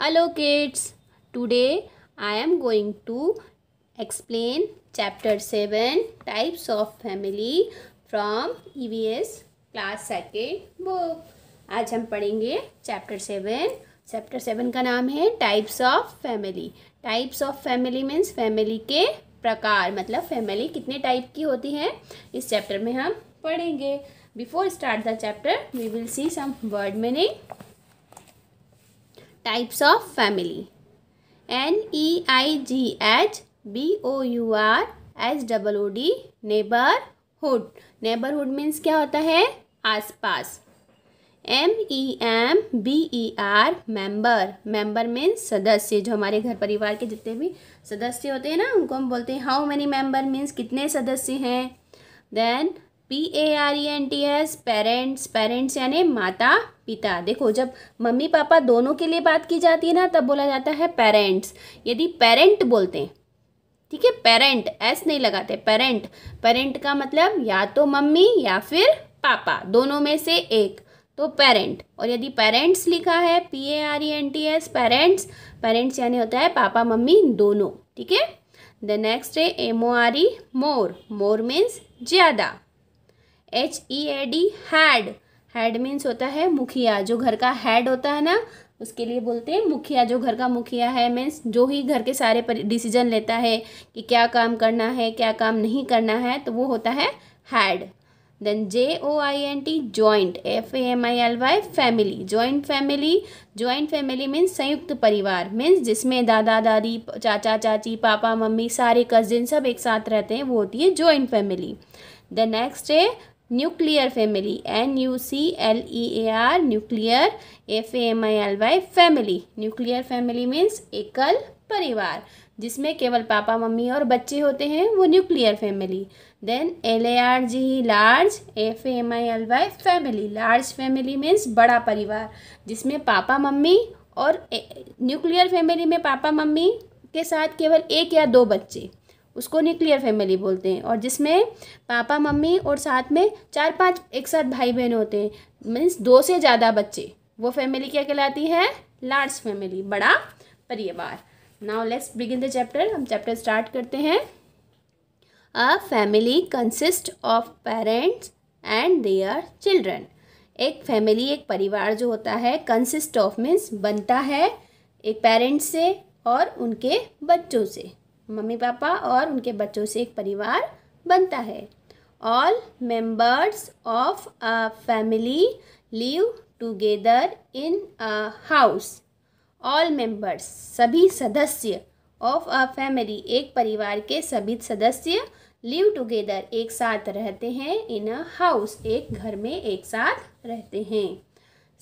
hello kids today I am going to explain chapter seven types of family from EVS class second book आज हम पढ़ेंगे chapter seven chapter seven का नाम है types of family types of family means family के प्रकार मतलब family कितने टाइप की होती है इस चैप्टर में हम पढ़ेंगे before start the chapter we will see some word meaning types of family N E I G H B O U R H S W O D neighborhood neighborhood means क्या होता है आस पास M E M B E R member member means सदस्य जो हमारे घर परिवार के जितने भी सदस्य होते हैं ना उनको हम बोलते हैं हाउ मैनी मेम्बर मीन्स कितने सदस्य हैं then P A R E N T S parents parents यानी माता पिता देखो जब मम्मी पापा दोनों के लिए बात की जाती है ना तब बोला जाता है पेरेंट्स यदि पेरेंट बोलते हैं ठीक है पेरेंट एस नहीं लगाते पेरेंट पेरेंट का मतलब या तो मम्मी या फिर पापा दोनों में से एक तो पेरेंट और यदि पेरेंट्स लिखा है P A R E N T S parents parents यानी होता है पापा मम्मी दोनों ठीक है द नेक्स्ट है M O R E more more means ज़्यादा H E A D head head means होता है मुखिया जो घर का हैड होता है ना उसके लिए बोलते हैं मुखिया जो घर का मुखिया है मीन्स जो ही घर के सारे डिसीजन लेता है कि क्या काम करना है क्या काम नहीं करना है तो वो होता है head then J O I N T joint F A M I L Y family joint family joint family means संयुक्त परिवार मीन्स जिसमें दादा दादी चाचा चाची पापा मम्मी सारे कजिन सब एक साथ रहते हैं वो होती है ज्वाइंट फैमिली द नेक्स्ट है nuclear family N U C L E A R nuclear F A M I L Y family nuclear family means एकल परिवार जिसमें केवल पापा मम्मी और बच्चे होते हैं वो nuclear family then L A R G large F M I L Y family large family means बड़ा परिवार जिसमें पापा मम्मी और न्यूक्लियर फैमिली में पापा मम्मी के साथ केवल एक या दो बच्चे उसको न्यूक्लियर फैमिली बोलते हैं और जिसमें पापा मम्मी और साथ में चार पांच एक साथ भाई बहन होते हैं मीन्स दो से ज़्यादा बच्चे वो फैमिली क्या कहलाती है लार्ज फैमिली बड़ा परिवार now let's begin the chapter हम चैप्टर स्टार्ट करते हैं a family consist of parents and their children एक फैमिली एक परिवार जो होता है कंसिस्ट ऑफ मीन्स बनता है एक पेरेंट्स से और उनके बच्चों से मम्मी पापा और उनके बच्चों से एक परिवार बनता है all members of a family live together in a house all members सभी सदस्य ऑफ अ फैमिली एक परिवार के सभी सदस्य लिव टुगेदर एक साथ रहते हैं इन अ हाउस एक घर में एक साथ रहते हैं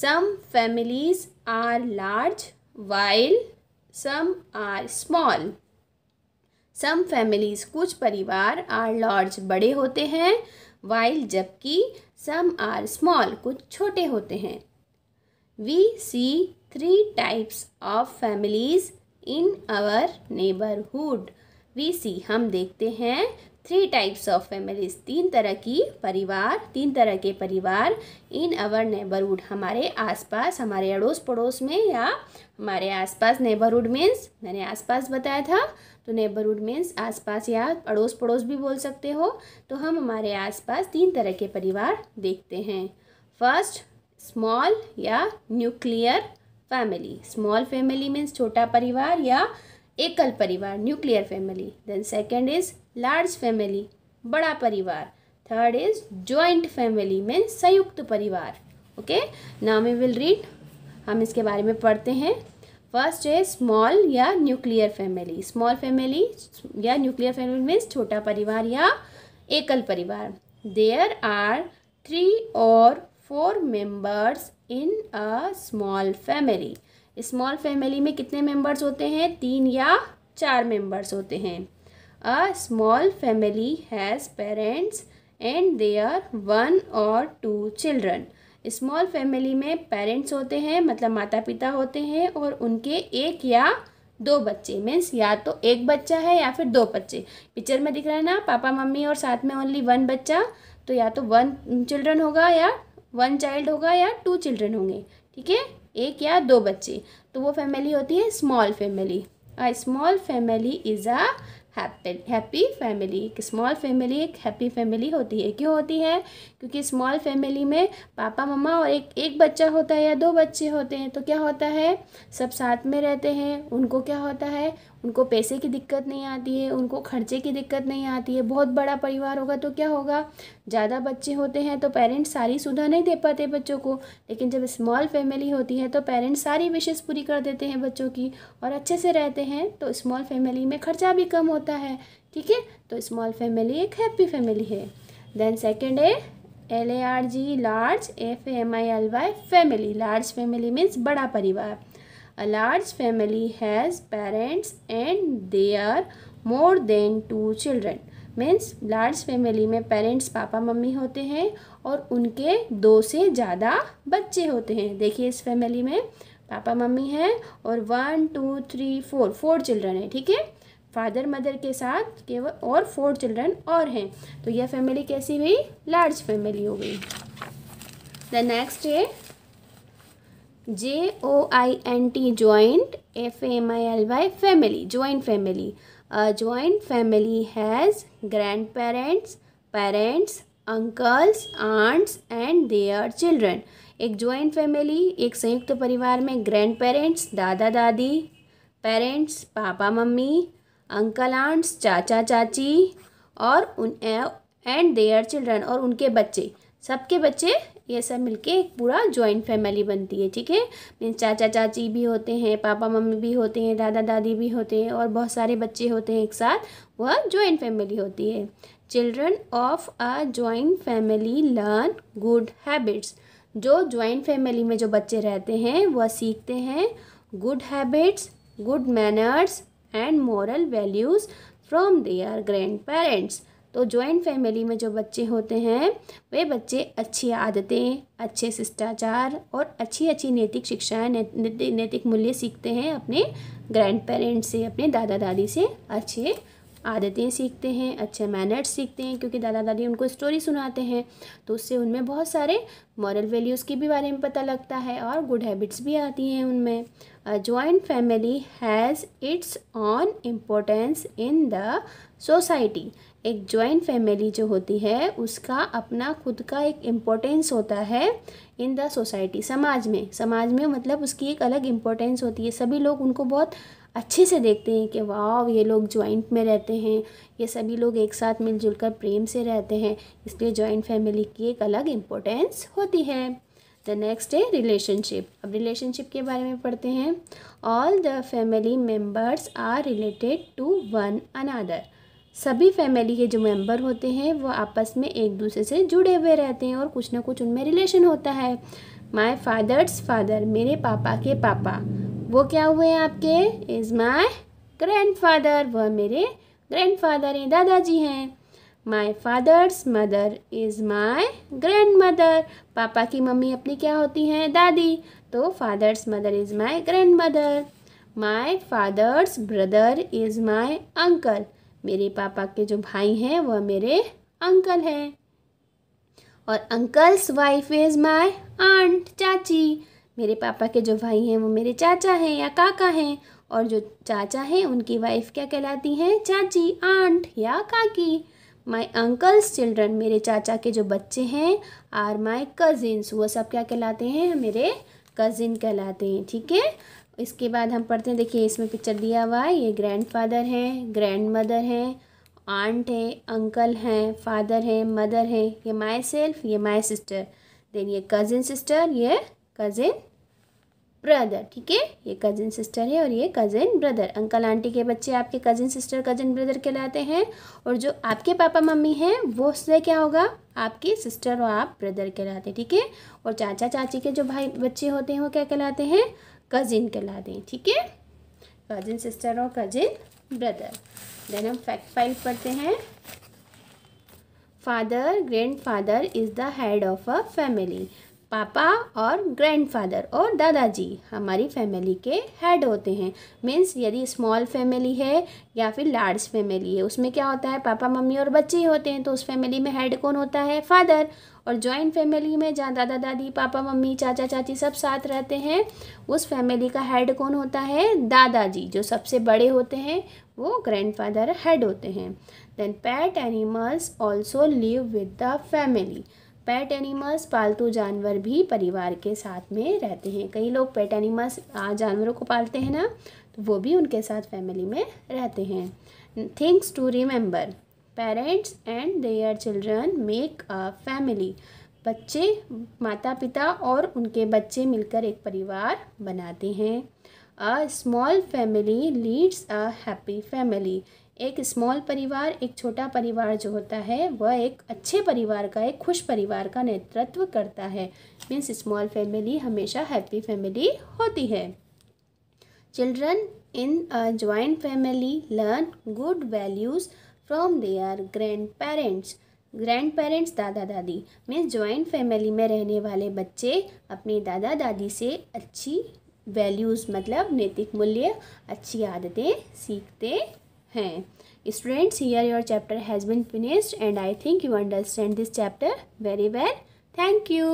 some families are large while some are small some families कुछ परिवार आर लार्ज बड़े होते हैं वाइल जबकि सम आर स्मॉल कुछ छोटे होते हैं we see three types of families in our neighbourhood we see हम देखते हैं थ्री टाइप्स ऑफ फैमिलीज तीन तरह की परिवार तीन तरह के परिवार इन आवर नेबरहुड हमारे आसपास हमारे अड़ोस पड़ोस में या हमारे आसपास नेबरहुड मीन्स मैंने आसपास बताया था तो नेबरहुड मीन्स आसपास या पड़ोस पड़ोस भी बोल सकते हो तो हम हमारे आसपास तीन तरह के परिवार देखते हैं फर्स्ट स्मॉल या nuclear family small family means छोटा परिवार या एकल परिवार nuclear family then second is large family बड़ा परिवार third is joint family means संयुक्त परिवार okay now we will read हम इसके बारे में पढ़ते हैं फर्स्ट है स्मॉल या न्यूक्लियर फैमिली स्मॉल फैमिली या न्यूक्लियर फैमिली मीन्स छोटा परिवार या एकल परिवार देयर आर थ्री और four members in a small family small family में कितने मेंबर्स होते हैं तीन या चार मेंबर्स होते हैं a small family has parents and their one और टू चिल्ड्रन स्मॉल फैमिली में पेरेंट्स होते हैं मतलब माता पिता होते हैं और उनके एक या दो बच्चे मीन्स या तो एक बच्चा है या फिर दो बच्चे पिक्चर में दिख रहा है ना पापा मम्मी और साथ में ओनली वन बच्चा तो या तो वन चिल्ड्रन होगा या वन चाइल्ड होगा या टू चिल्ड्रन होंगे ठीक है एक या दो बच्चे तो वो फैमिली होती है small family a small family is a happy family एक स्मॉल फैमिली एक हैप्पी फैमिली होती है क्यों होती है क्योंकि स्मॉल फैमिली में पापा मम्मा और एक एक बच्चा होता है या दो बच्चे होते हैं तो क्या होता है सब साथ में रहते हैं उनको क्या होता है उनको पैसे की दिक्कत नहीं आती है उनको खर्चे की दिक्कत नहीं आती है बहुत बड़ा परिवार होगा तो क्या होगा ज़्यादा बच्चे होते हैं तो पेरेंट्स सारी सुधा नहीं दे पाते बच्चों को लेकिन जब स्मॉल फैमिली होती है तो पेरेंट्स सारी विशेष पूरी कर देते हैं बच्चों की और अच्छे से रहते हैं तो स्मॉल फैमिली में खर्चा भी कम होता है ठीक है तो स्मॉल फैमिली एक हैप्पी फैमिली है देन सेकेंड है L A R G large F M I L Y family large family means बड़ा परिवार a large family has parents and their more than two children means large family में parents पापा मम्मी होते हैं और उनके दो से ज़्यादा बच्चे होते हैं देखिए इस फैमिली में पापा मम्मी हैं और one two three four four children है ठीक है फादर मदर के साथ केवल और फोर चिल्ड्रन और हैं तो यह फैमिली कैसी हुई लार्ज फैमिली हो गई द नेक्स्ट है J O I N T joint F M I L Y family joint family a joint family has grand parents parents uncles aunts and their children एक joint family एक संयुक्त परिवार में grand parents दादा दादी parents पापा mummy uncle ants चाचा चाची और उन एंड देयर चिल्ड्रन और उनके बच्चे सबके बच्चे ये सब मिलके एक पूरा जॉइंट फैमिली बनती है ठीक है मीन्स चाचा चाची भी होते हैं पापा मम्मी भी होते हैं दादा दादी भी होते हैं और बहुत सारे बच्चे होते हैं एक साथ वह जॉइंट फैमिली होती है children of a joint family learn good habits जो जॉइंट फैमिली में जो बच्चे रहते हैं वह सीखते हैं good habits good manners and moral values from their grand parents तो जॉइंट फैमिली में जो बच्चे होते हैं वे बच्चे अच्छी आदतें अच्छे शिष्टाचार और अच्छी अच्छी नैतिक शिक्षाएँ नैतिक मूल्य सीखते हैं अपने ग्रैंड पेरेंट्स से अपने दादा दादी से अच्छे आदतें सीखते हैं अच्छे मैनर्स सीखते हैं क्योंकि दादा दादी उनको स्टोरी सुनाते हैं तो उससे उनमें बहुत सारे मॉरल वैल्यूज़ के भी बारे में पता लगता है और गुड हैबिट्स भी आती हैं उनमें a joint family has its own importance in the society एक जॉइंट फैमिली जो होती है उसका अपना खुद का एक इम्पोर्टेंस होता है इन द सोसाइटी समाज में समाज में मतलब उसकी एक अलग इम्पोर्टेंस होती है सभी लोग उनको बहुत अच्छे से देखते हैं कि वाह ये लोग जॉइंट में रहते हैं ये सभी लोग एक साथ मिलजुल कर प्रेम से रहते हैं इसलिए जॉइंट फैमिली की एक अलग इम्पोर्टेंस होती है द नेक्स्ट है रिलेशनशिप अब रिलेशनशिप के बारे में पढ़ते हैं all the family members are related to one another सभी फैमिली के जो मेंबर होते हैं वो आपस में एक दूसरे से जुड़े हुए रहते हैं और कुछ ना कुछ उनमें रिलेशन होता है माय फादर्स फादर मेरे पापा के पापा वो क्या हुए आपके इज़ माई ग्रैंडफादर वह मेरे ग्रैंडफादर हैं दादाजी हैं my father's mother is my grand mother पापा की मम्मी अपनी क्या होती हैं दादी तो father's mother is my grand mother my father's brother is my uncle मेरे पापा के जो भाई हैं वह मेरे अंकल हैं और uncle's wife is my aunt चाची मेरे पापा के जो भाई हैं वो मेरे चाचा हैं या काका हैं और जो चाचा हैं उनकी वाइफ क्या कहलाती हैं चाची आंट या काकी माई अंकल्स चिल्ड्रन मेरे चाचा के जो बच्चे हैं आर माई कजिन्स वो सब क्या कहलाते हैं मेरे कज़िन कहलाते हैं ठीक है इसके बाद हम पढ़ते हैं देखिए इसमें पिक्चर दिया हुआ है ये ग्रैंडफादर हैं ग्रैंड मदर हैं आंट है अंकल हैं फादर हैं मदर हैं ये माई सेल्फ ये माई सिस्टर देन ये कज़िन सिस्टर ये कज़िन ब्रदर ठीक है ये कजिन सिस्टर है और ये कजिन ब्रदर अंकल आंटी के बच्चे आपके कजिन सिस्टर कजिन ब्रदर कहलाते हैं और जो आपके पापा मम्मी हैं वो से क्या होगा आपके सिस्टर और आप ब्रदर कहलाते हैं ठीक है और चाचा चाची के जो भाई बच्चे होते हैं वो क्या कहलाते हैं कज़िन कहलाते हैं ठीक है कज़िन सिस्टर और कज़िन ब्रदर देन हम फैक्ट फाइल पढ़ते हैं father grand father is the head of a family पापा और ग्रैंडफादर और दादाजी हमारी फैमिली के हेड होते हैं मीन्स यदि स्मॉल फैमिली है या फिर लार्ज फैमिली है उसमें क्या होता है पापा मम्मी और बच्चे ही होते हैं तो उस फैमिली में हेड कौन होता है फादर और जॉइंट फैमिली में जहाँ दादा दादी पापा मम्मी चाचा चाची सब साथ रहते हैं उस फैमिली का हेड कौन होता है दादाजी जो सबसे बड़े होते हैं वो ग्रैंडफादर हेड होते हैं then pet animals also live with the family pet animals पालतू जानवर भी परिवार के साथ में रहते हैं कई लोग पेट एनिमल्स जानवरों को पालते हैं ना तो वो भी उनके साथ फैमिली में रहते हैं things to remember parents and their children make a family बच्चे माता पिता और उनके बच्चे मिलकर एक परिवार बनाते हैं a small family leads a happy family एक स्मॉल परिवार एक छोटा परिवार जो होता है वह एक अच्छे परिवार का एक खुश परिवार का नेतृत्व करता है मीन्स स्मॉल फैमिली हमेशा हैप्पी फैमिली होती है children in a joint family learn good values from their grand parents grand parents दादा दादी मीन्स ज्वाइंट फैमिली में रहने वाले बच्चे अपने दादा दादी से अच्छी वैल्यूज़ मतलब नैतिक मूल्य अच्छी आदतें सीखते हैं students here your chapter has been finished and I think you understand this chapter very well thank you